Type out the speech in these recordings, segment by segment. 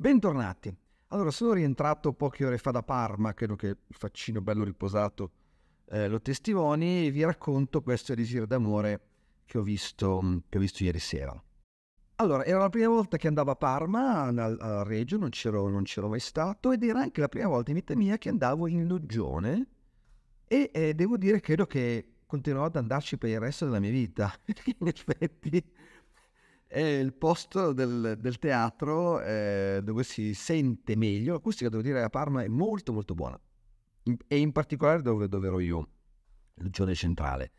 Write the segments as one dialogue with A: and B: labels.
A: Bentornati. Allora, sono rientrato poche ore fa da Parma, credo che il faccino bello riposato eh, lo testimoni, e vi racconto questo elisir d'amore che ho, visto, mm, che ho visto ieri sera. Allora, era la prima volta che andavo a Parma, al Reggio, non c'ero, non c'ero mai stato, ed era anche la prima volta in vita mia che andavo in Loggione, e eh, devo dire, credo che continuerò ad andarci per il resto della mia vita, in effetti è il posto del, del teatro eh, dove si sente meglio. L'acustica, devo dire, a Parma è molto molto buona. In, e in particolare dove, dove ero io, il Centrale.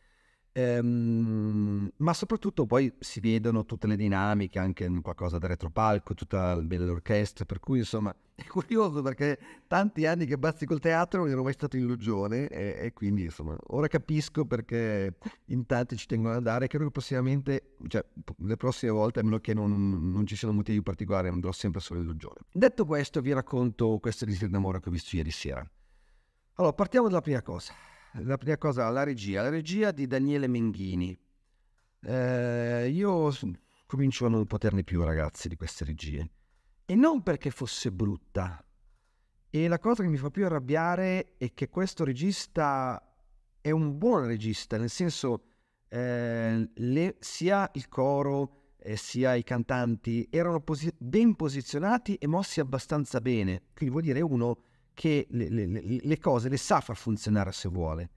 A: Ehm, ma soprattutto poi si vedono tutte le dinamiche, anche in qualcosa da retropalco, tutta l'orchestra, per cui insomma è curioso perché tanti anni che bazzi col teatro non ero mai stato in illusione. e, e, quindi insomma ora capisco perché in tanti ci tengono ad andare, credo che prossimamente, cioè le prossime volte, a meno che non, non ci siano motivi particolari, andrò sempre solo in illusione. Detto questo vi racconto questo disegno d'amore che ho visto ieri sera. Allora partiamo dalla prima cosa la prima cosa, la regia, la regia di Daniele Menghini. Eh, io comincio a non poterne più, ragazzi, di queste regie. E non perché fosse brutta. E la cosa che mi fa più arrabbiare è che questo regista è un buon regista, nel senso eh, le, sia il coro eh, sia i cantanti erano posi- ben posizionati e mossi abbastanza bene. Quindi vuol dire uno che le, le, le cose le sa far funzionare se vuole.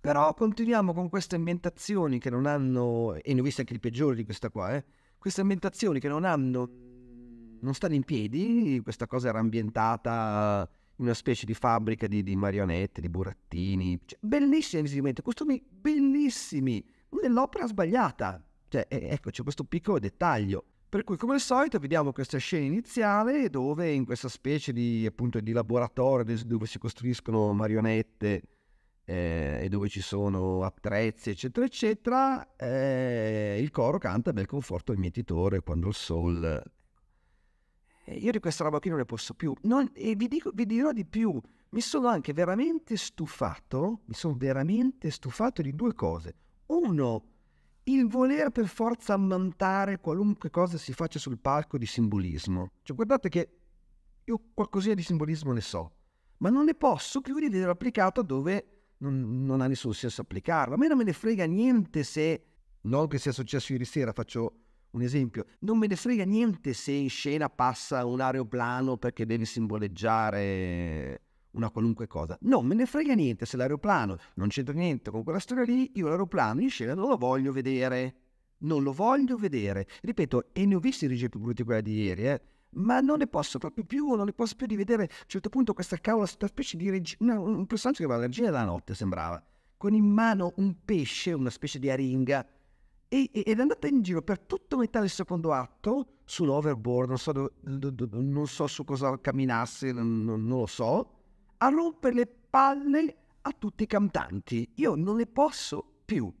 A: Però continuiamo con queste ambientazioni che non hanno, e ne ho viste anche i peggiori di questa qua, eh? queste ambientazioni che non hanno, non stanno in piedi, questa cosa era ambientata in una specie di fabbrica di, di marionette, di burattini, cioè, bellissimi visivamente, costumi bellissimi, nell'opera sbagliata. Cioè, eh, ecco, c'è questo piccolo dettaglio. Per cui, come al solito, vediamo questa scena iniziale dove in questa specie di, appunto, di laboratorio dove si costruiscono marionette eh, e dove ci sono attrezzi, eccetera, eccetera, eh, il coro canta Bel conforto il mietitore quando il sol... io di questa roba qui non ne posso più. Non, e vi, dico, vi dirò di più, mi sono anche veramente stufato, mi sono veramente stufato di due cose. Uno, il voler per forza ammantare qualunque cosa si faccia sul palco di simbolismo. Cioè, guardate che io qualcosina di simbolismo ne so, ma non ne posso più di vederlo applicato dove non, non, ha nessun senso applicarlo. A me non me ne frega niente se, non che sia successo ieri sera, faccio un esempio, non me ne frega niente se in scena passa un aeroplano perché deve simboleggiare una qualunque cosa. Non me ne frega niente se l'aeroplano non c'entra niente con quella storia lì, io l'aeroplano in scena non lo voglio vedere. Non lo voglio vedere. Ripeto, e ne ho visti i di più brutti quella di ieri, eh ma non ne posso proprio più, non ne posso più di vedere a un certo punto questa cavola, questa specie di regina, un personaggio che va alla regina della notte sembrava, con in mano un pesce, una specie di aringa, e, ed è andata in giro per tutto metà del secondo atto sull'overboard, non so, do, do, do, non so su cosa camminasse, non, non, lo so, a rompere le palle a tutti i cantanti. Io non ne posso più.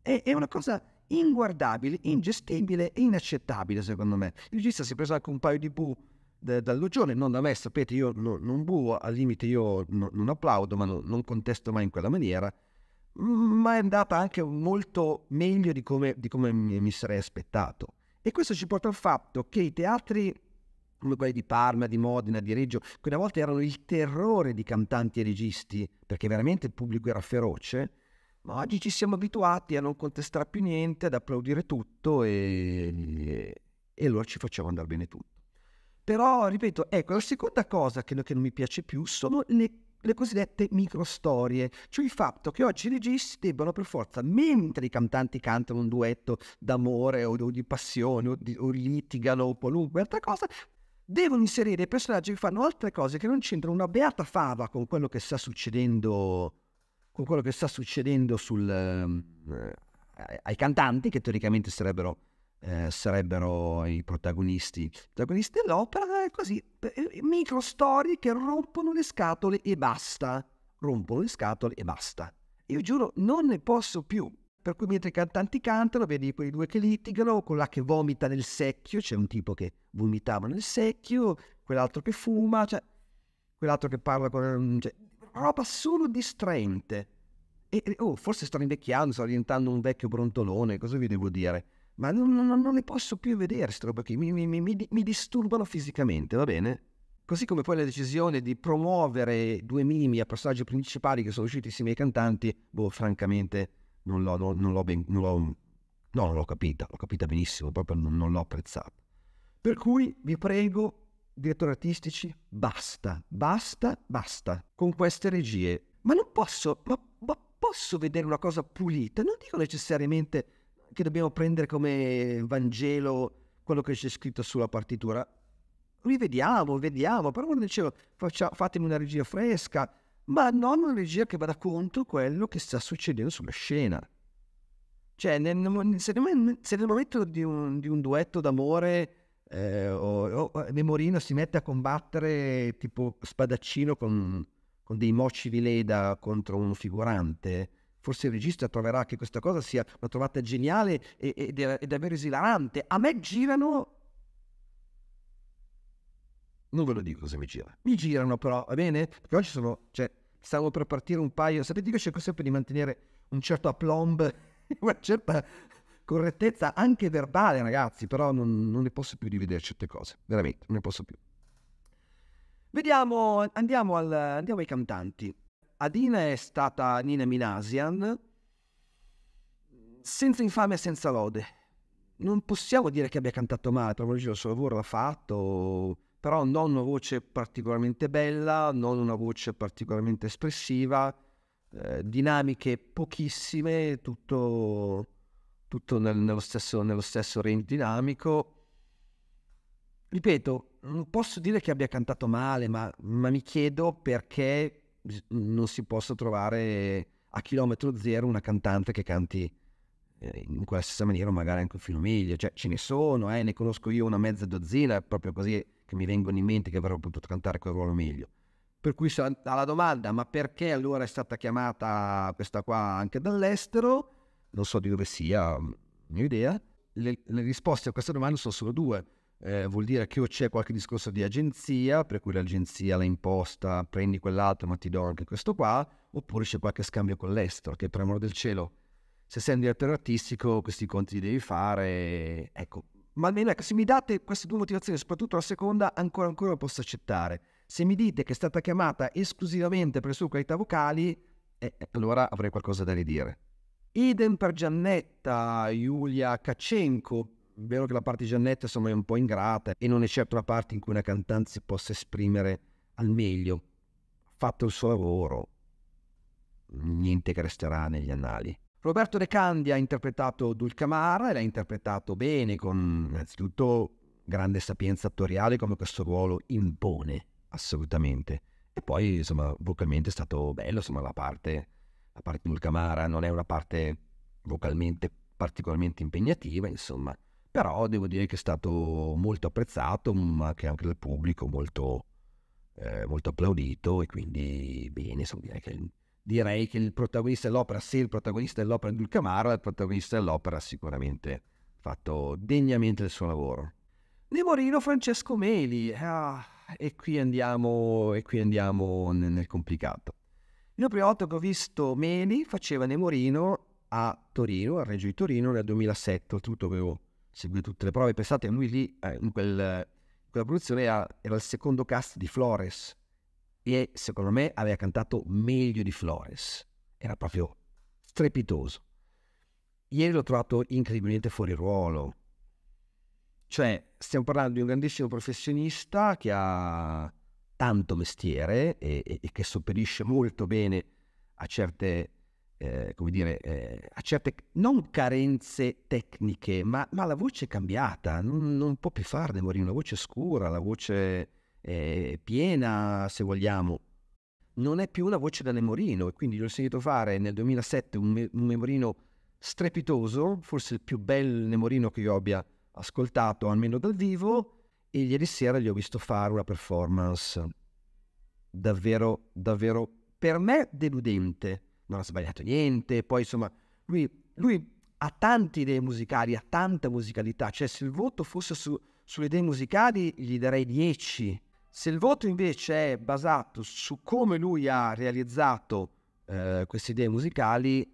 A: È, è una cosa inguardabile, ingestibile e inaccettabile secondo me. Il regista si è preso anche un paio di bu da, dall'ugione, non da me, sapete, io no, non bu, al limite io no, non applaudo, ma no, non contesto mai in quella maniera, ma è andata anche molto meglio di come, di come mi, mi sarei aspettato. E questo ci porta al fatto che i teatri come quelli di Parma, di Modena, di Reggio, che una volta erano il terrore di cantanti e registi, perché veramente il pubblico era feroce, ma oggi ci siamo abituati a non contestare più niente, ad applaudire tutto e, e, e allora ci facciamo andare bene tutto. Però, ripeto, ecco, la seconda cosa che, che non mi piace più sono le, le cosiddette microstorie, cioè il fatto che oggi i registi debbano per forza, mentre i cantanti cantano un duetto d'amore o, o di passione o, di, o litigano o qualunque altra cosa, devono inserire personaggi che fanno altre cose che non c'entrano una beata fava con quello che sta succedendo, con quello che sta succedendo sul, ehm, eh, ai cantanti, che teoricamente sarebbero, eh, sarebbero i protagonisti, protagonisti dell'opera, e così, eh, micro storie che rompono le scatole e basta, rompono le scatole e basta. Io giuro, non ne posso più. Per cui mentre i cantanti cantano, vedi quei due che litigano, quella che vomita nel secchio, c'è un tipo che vomitava nel secchio, quell'altro che fuma, cioè, quell'altro che parla con... Mm, cioè, roba solo distraente. E, oh, forse sto invecchiando, sto diventando un vecchio brontolone, cosa vi devo dire? Ma non, non, non ne posso più vedere queste robe mi, mi, mi, mi disturbano fisicamente, va bene? Così come poi la decisione di promuovere due mimi a personaggi principali che sono usciti insieme ai cantanti, boh, francamente non l'ho, non, non l'ho ben, non l'ho, no, non l'ho capita, l'ho capita benissimo, proprio non, non l'ho apprezzata. Per cui vi prego, direttori artistici, basta, basta, basta con queste regie. Ma non posso, ma, ma posso vedere una cosa pulita? Non dico necessariamente che dobbiamo prendere come Vangelo quello che c'è scritto sulla partitura. Rivediamo, vediamo, però amor del cielo, faccia, fatemi una regia fresca, ma non una regia che vada contro quello che sta succedendo sulla scena. Cioè, nel, se, nel, se nel momento di un, di un duetto d'amore eh, o, o, Memorino si mette a combattere tipo spadaccino con, con dei moci di leda contro un figurante, forse il regista troverà che questa cosa sia una trovata geniale ed è, davvero esilarante. A me girano non ve lo dico se mi gira. Mi girano però, va bene? Perché oggi sono, cioè, stavo per partire un paio, sapete che cerco sempre di mantenere un certo aplomb, una certa correttezza anche verbale, ragazzi, però non, non ne posso più rivedere certe cose, veramente, non ne posso più. Vediamo, andiamo, al, andiamo ai cantanti. Adina è stata Nina Minasian, senza infame e senza lode. Non possiamo dire che abbia cantato male, però il suo lavoro l'ha fatto però non una voce particolarmente bella, non una voce particolarmente espressiva, eh, dinamiche pochissime, tutto, tutto nel, nello, stesso, nello stesso range dinamico. Ripeto, non posso dire che abbia cantato male, ma, ma mi chiedo perché non si possa trovare a chilometro zero una cantante che canti eh, in quella stessa maniera, magari anche un filo miglio, cioè ce ne sono, eh, ne conosco io una mezza dozzina, proprio così che mi vengono in mente che avrebbero potuto cantare quel ruolo meglio. Per cui alla domanda, ma perché allora è stata chiamata questa qua anche dall'estero? Non so di dove sia, mm, non ho idea. Le, le, risposte a questa domanda sono solo due. Eh, vuol dire che o c'è qualche discorso di agenzia, per cui l'agenzia l'ha imposta, prendi quell'altro ma ti do anche questo qua, oppure c'è qualche scambio con l'estero, che è il del cielo. Se sei un direttore artistico, questi conti li devi fare. Ecco, ma almeno ecco, se mi date queste due motivazioni, soprattutto la seconda, ancora ancora posso accettare. Se mi dite che è stata chiamata esclusivamente per le sue qualità vocali, eh, eh allora avrei qualcosa da ridire. Idem per Giannetta, Giulia Kacenko. È vero che la parte di Giannetta insomma, è un po' ingrata e non è certo la parte in cui una cantante si possa esprimere al meglio. fatto il suo lavoro. Niente che resterà negli annali. Roberto De Candi ha interpretato Dulcamara e l'ha interpretato bene, con innanzitutto grande sapienza attoriale come questo ruolo impone assolutamente. E poi, insomma, vocalmente è stato bello, insomma, la parte, la parte di Dulcamara non è una parte vocalmente particolarmente impegnativa, insomma, però devo dire che è stato molto apprezzato, ma che anche dal pubblico molto, eh, molto applaudito e quindi bene, insomma, direi che è un direi che il protagonista dell'opera, se il protagonista dell'opera è Dul Camaro, il protagonista dell'opera ha sicuramente fatto degnamente il suo lavoro. Nemorino Francesco Meli, ah, e qui andiamo, e qui andiamo nel, nel complicato. La prima volta che ho visto Meli faceva Nemorino a Torino, a Reggio di Torino nel 2007, oltretutto avevo seguito tutte le prove, pensate a lui lì, eh, in, quel, in, quella produzione era, era, il secondo cast di Flores, e secondo me aveva cantato meglio di Flores. Era proprio strepitoso. Ieri l'ho trovato incredibilmente fuori ruolo. Cioè, stiamo parlando di un grandissimo professionista che ha tanto mestiere e, e, e che sopperisce molto bene a certe, eh, come dire, eh, a certe non carenze tecniche, ma, ma la voce è cambiata, non, non può più farne morire una voce scura, la voce eh, piena, se vogliamo, non è più la voce da Nemorino e quindi l'ho sentito fare nel 2007 un, me- un Nemorino strepitoso, forse il più bel Nemorino che io abbia ascoltato, almeno dal vivo, e ieri sera gli ho visto fare una performance davvero, davvero, per me deludente. Non ha sbagliato niente, poi insomma, lui, lui ha tante idee musicali, ha tanta musicalità, cioè se il voto fosse su, sulle idee musicali gli darei 10, se il voto invece è basato su come lui ha realizzato eh, queste idee musicali,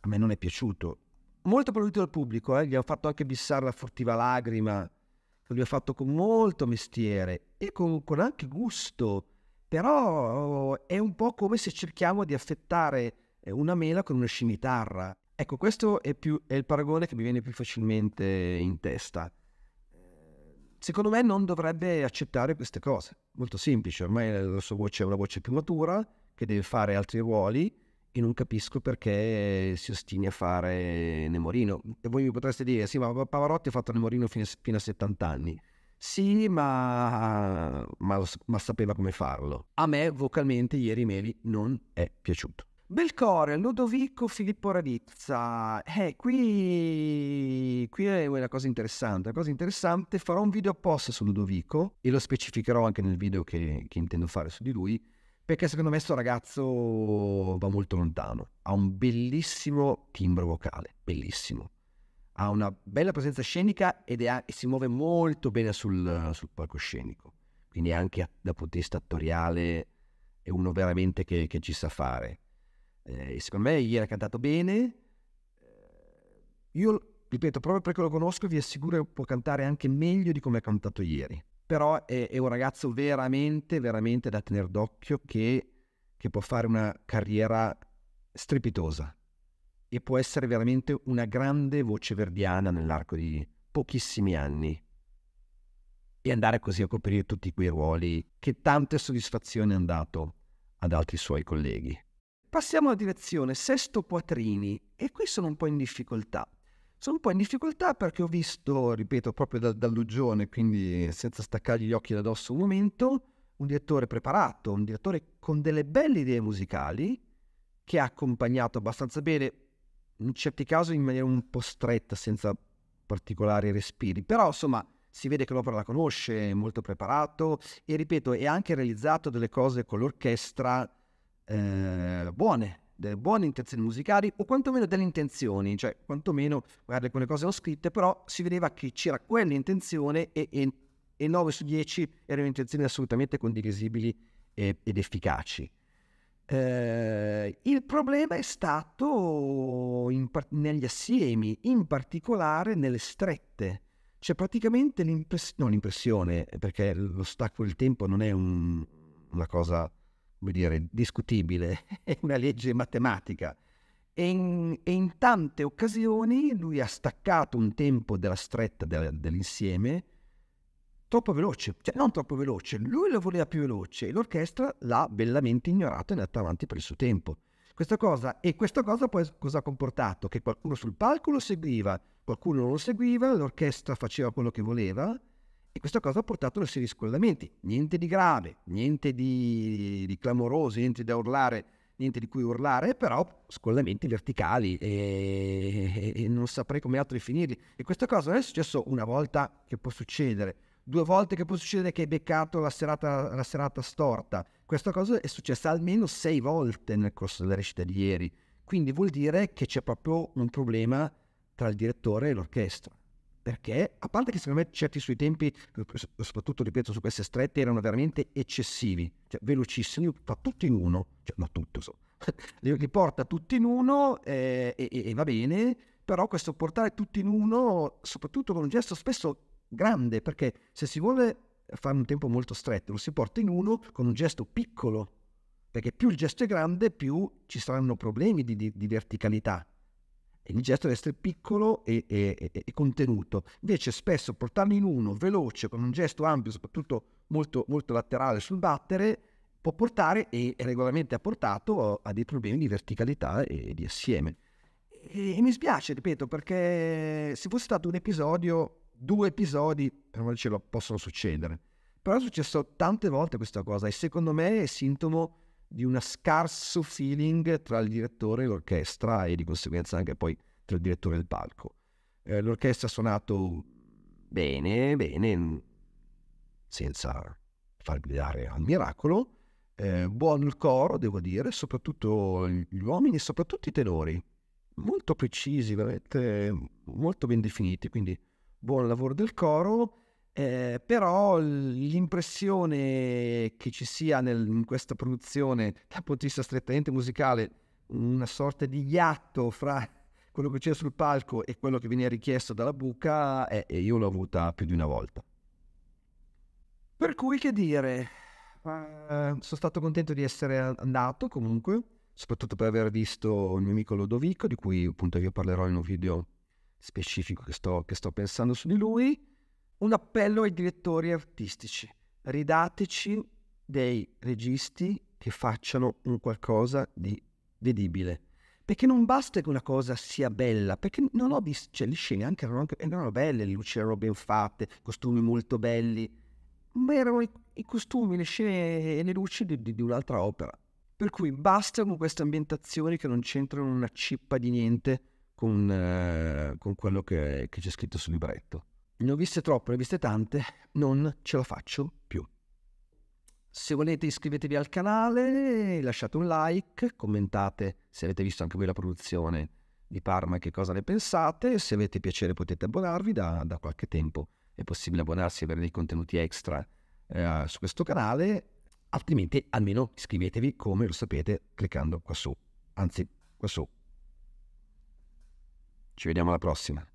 A: a me non è piaciuto. Molto applaudito dal pubblico, eh? gli hanno fatto anche bissare la furtiva lagrima, lui ha fatto con molto mestiere e con, con anche gusto, però eh, è un po' come se cerchiamo di affettare eh, una mela con una scimitarra. Ecco, questo è, più, è il paragone che mi viene più facilmente in testa secondo me non dovrebbe accettare queste cose. Molto semplice, ormai la sua voce è una voce più matura, che deve fare altri ruoli e non capisco perché si ostini a fare Nemorino. E voi mi potreste dire, sì, ma Pavarotti ha fatto Nemorino fino, fino a 70 anni. Sì, ma, ma, ma sapeva come farlo. A me vocalmente ieri Meli non è piaciuto. Bel core, Ludovico Filippo Radizza. Eh, qui, qui è una cosa interessante. Una cosa interessante, farò un video apposta su Ludovico e lo specificherò anche nel video che, che intendo fare su di lui, perché secondo me questo ragazzo va molto lontano. Ha un bellissimo timbro vocale, bellissimo. Ha una bella presenza scenica ed è, e si muove molto bene sul, sul palcoscenico. Quindi anche da punto di vista attoriale è uno veramente che, che ci sa fare eh, secondo me ieri ha cantato bene. Eh, io, ripeto, proprio perché lo conosco, vi assicuro che può cantare anche meglio di come ha cantato ieri. Però è, è un ragazzo veramente, veramente da tenere d'occhio che, che può fare una carriera strepitosa e può essere veramente una grande voce verdiana nell'arco di pochissimi anni e andare così a coprire tutti quei ruoli che tante soddisfazioni hanno dato ad altri suoi colleghi. Passiamo alla direzione Sesto Quattrini e qui sono un po' in difficoltà. Sono un po' in difficoltà perché ho visto, ripeto, proprio da, dall'uggione, quindi senza staccargli gli occhi da dosso un momento, un direttore preparato, un direttore con delle belle idee musicali che ha accompagnato abbastanza bene, in certi casi in maniera un po' stretta, senza particolari respiri, però insomma si vede che l'opera la conosce, è molto preparato e ripeto, è anche realizzato delle cose con l'orchestra eh, buone, delle buone intenzioni musicali o quantomeno delle intenzioni, cioè quantomeno, guarda, alcune cose ho scritte, però si vedeva che c'era quell'intenzione e, e, e 9 su 10 erano intenzioni assolutamente condivisibili e, ed efficaci. Eh, il problema è stato par- negli assiemi, in particolare nelle strette. C'è praticamente l'impressione, non l'impressione, perché lo stacco del tempo non è un, una cosa come dire, discutibile, è una legge matematica. E in, e in, tante occasioni lui ha staccato un tempo della stretta de, dell'insieme troppo veloce, cioè non troppo veloce, lui lo voleva più veloce e l'orchestra l'ha bellamente ignorato e è andata avanti per il suo tempo. Questa cosa, e questa cosa poi cosa ha comportato? Che qualcuno sul palco lo seguiva, qualcuno non lo seguiva, l'orchestra faceva quello che voleva, e questa cosa ha portato a una serie di scollamenti, niente di grave, niente di, di clamoroso, niente da urlare, niente di cui urlare, però scollamenti verticali e, e, e non saprei come altro definirli. E questa cosa non è successo una volta che può succedere, due volte che può succedere che hai beccato la serata, la serata storta. Questa cosa è successa almeno sei volte nel corso della recita di ieri. Quindi vuol dire che c'è proprio un problema tra il direttore e l'orchestra perché a parte che secondo me certi suoi tempi, eh, soprattutto ripeto su queste strette, erano veramente eccessivi, cioè velocissimi, fa tutto in uno, cioè no tutto, so. li, li, porta tutti in uno eh, e, e, e, va bene, però questo portare tutti in uno, soprattutto con un gesto spesso grande, perché se si vuole fare un tempo molto stretto, lo si porta in uno con un gesto piccolo, perché più il gesto è grande, più ci saranno problemi di, di, di verticalità il gesto deve essere piccolo e, e, e, contenuto. Invece spesso portarlo in uno, veloce, con un gesto ampio, soprattutto molto, molto laterale sul battere, può portare e regolarmente ha portato a dei problemi di verticalità e di assieme. E, mi spiace, ripeto, perché se fosse stato un episodio, due episodi, per non dircelo, possono succedere. Però è successo tante volte questa cosa e secondo me è sintomo di uno scarso feeling tra il direttore e l'orchestra e di conseguenza anche poi tra il direttore e il palco. Eh, l'orchestra ha suonato bene, bene, mm, senza far gridare al miracolo. Eh, buono il coro, devo dire, soprattutto gli uomini e soprattutto i tenori, molto precisi, veramente molto ben definiti, quindi buon lavoro del coro eh, però l'impressione che ci sia nel, in questa produzione dal punto di vista strettamente musicale una sorta di ghiatto fra quello che c'è sul palco e quello che viene richiesto dalla buca eh, e io l'ho avuta più di una volta. Per cui che dire, eh, sono stato contento di essere andato comunque, soprattutto per aver visto il mio amico Lodovico, di cui appunto io parlerò in un video specifico che sto, che sto pensando su di lui un appello ai direttori artistici. Ridateci dei registi che facciano un qualcosa di vedibile. Perché non basta che una cosa sia bella, perché non ho visto, cioè le scene anche erano, anche, erano belle, le luci erano ben fatte, costumi molto belli, ma erano i, i costumi, le scene e le luci di, di, di un'altra opera. Per cui basta con queste ambientazioni che non c'entrano una cippa di niente con, eh, con quello che, che c'è scritto sul libretto ne ho viste troppe, ne ho viste tante, non ce la faccio più. Se volete iscrivetevi al canale, lasciate un like, commentate se avete visto anche voi la produzione di Parma e che cosa ne pensate. Se avete piacere potete abbonarvi da, da qualche tempo. È possibile abbonarsi e avere dei contenuti extra eh, su questo canale. Altrimenti almeno iscrivetevi come lo sapete cliccando qua su. Anzi, qua su. Ci vediamo alla prossima.